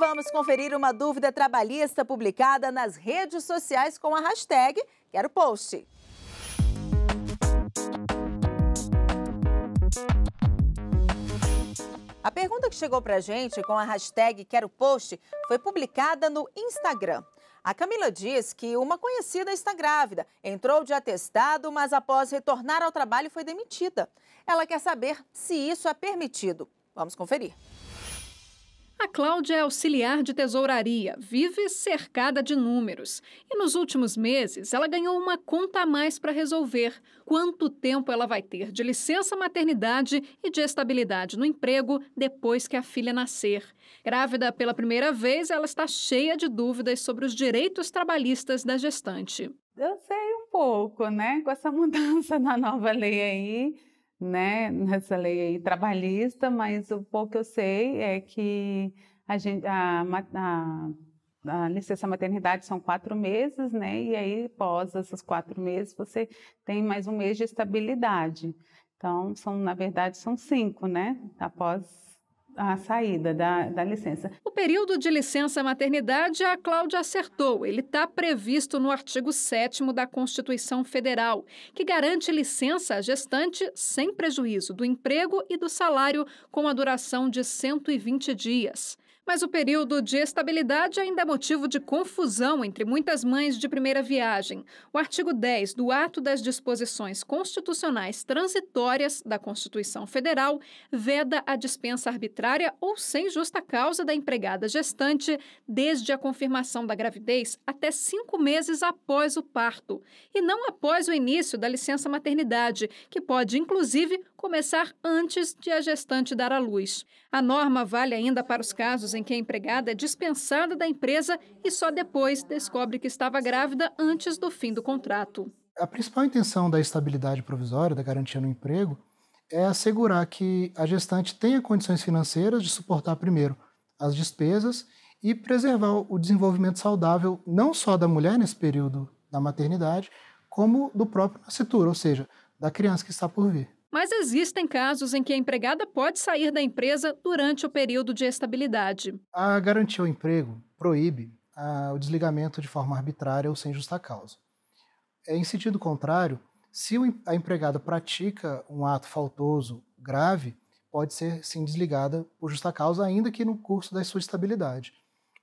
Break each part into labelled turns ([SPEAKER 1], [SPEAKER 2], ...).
[SPEAKER 1] vamos conferir uma dúvida trabalhista publicada nas redes sociais com a hashtag Quero Post. A pergunta que chegou para a gente com a hashtag Quero Post foi publicada no Instagram. A Camila diz que uma conhecida está grávida, entrou de atestado, mas após retornar ao trabalho foi demitida. Ela quer saber se isso é permitido. Vamos conferir. A Cláudia é auxiliar de tesouraria, vive cercada de números. E nos últimos meses, ela ganhou uma conta a mais para resolver. Quanto tempo ela vai ter de licença maternidade e de estabilidade no emprego depois que a filha nascer? Grávida pela primeira vez, ela está cheia de dúvidas sobre os direitos trabalhistas da gestante.
[SPEAKER 2] Eu sei um pouco, né? Com essa mudança na nova lei aí, né, nessa lei aí, trabalhista, mas o pouco que eu sei é que a, gente, a, a, a licença maternidade são quatro meses, né, e aí após esses quatro meses você tem mais um mês de estabilidade. Então, são, na verdade, são cinco, né, após a saída da, da licença. O
[SPEAKER 1] período de licença maternidade, a Cláudia acertou. Ele está previsto no artigo 7 da Constituição Federal, que garante licença à gestante sem prejuízo do emprego e do salário com a duração de 120 dias. Mas o período de estabilidade ainda é motivo de confusão entre muitas mães de primeira viagem. O artigo 10 do Ato das Disposições Constitucionais Transitórias da Constituição Federal veda a dispensa arbitrária ou sem justa causa da empregada gestante desde a confirmação da gravidez até cinco meses após o parto, e não após o início da licença maternidade, que pode, inclusive, começar antes de a gestante dar à luz. A norma vale ainda para os casos em em que a empregada é dispensada da empresa e só depois descobre que estava grávida antes do fim do contrato.
[SPEAKER 3] A principal intenção da estabilidade provisória, da garantia no emprego, é assegurar que a gestante tenha condições financeiras de suportar primeiro as despesas e preservar o desenvolvimento saudável não só da mulher nesse período da maternidade, como do próprio nascituro, ou seja, da criança que está por vir.
[SPEAKER 1] Mas existem casos em que a empregada pode sair da empresa durante o período de estabilidade.
[SPEAKER 3] A garantia ao emprego proíbe o desligamento de forma arbitrária ou sem justa causa. É, em sentido contrário, se a empregada pratica um ato faltoso grave, pode ser sim desligada por justa causa, ainda que no curso da sua estabilidade.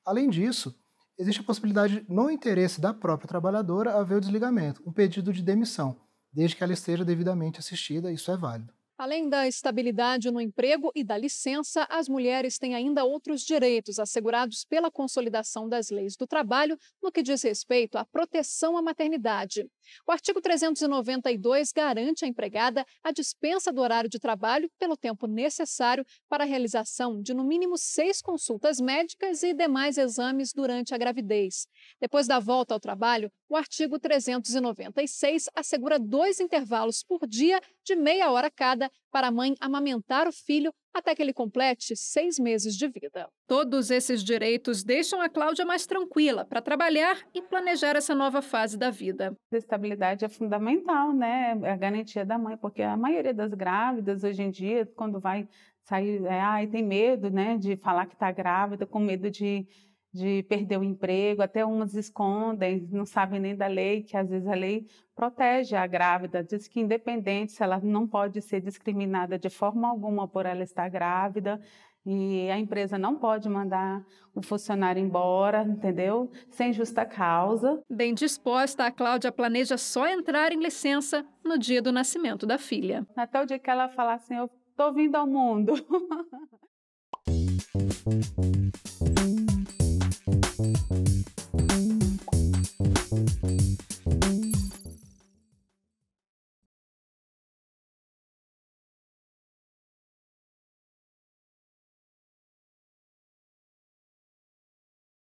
[SPEAKER 3] Além disso, existe a possibilidade, no interesse da própria trabalhadora, haver o desligamento, um pedido de demissão desde que ela esteja devidamente assistida, isso é válido.
[SPEAKER 1] Além da estabilidade no emprego e da licença, as mulheres têm ainda outros direitos assegurados pela consolidação das leis do trabalho no que diz respeito à proteção à maternidade. O artigo 392 garante à empregada a dispensa do horário de trabalho pelo tempo necessário para a realização de no mínimo seis consultas médicas e demais exames durante a gravidez. Depois da volta ao trabalho, o artigo 396 assegura dois intervalos por dia de meia hora cada para a mãe amamentar o filho até que ele complete seis meses de vida. Todos esses direitos deixam a Cláudia mais tranquila para trabalhar e planejar essa nova fase da vida.
[SPEAKER 2] A estabilidade é fundamental, né? É a garantia da mãe, porque a maioria das grávidas hoje em dia, quando vai sair, é, ai, tem medo, né, de falar que está grávida, com medo de de perder o emprego, até umas escondem, não sabem nem da lei, que às vezes a lei protege a grávida, diz que independente se ela não pode ser discriminada de forma alguma por ela estar grávida, e a empresa não pode mandar o funcionário embora, entendeu? Sem justa causa. Bem disposta, a Cláudia
[SPEAKER 1] planeja só entrar em licença no dia do nascimento da filha. Até o dia que ela falar
[SPEAKER 2] assim: Eu tô vindo ao mundo.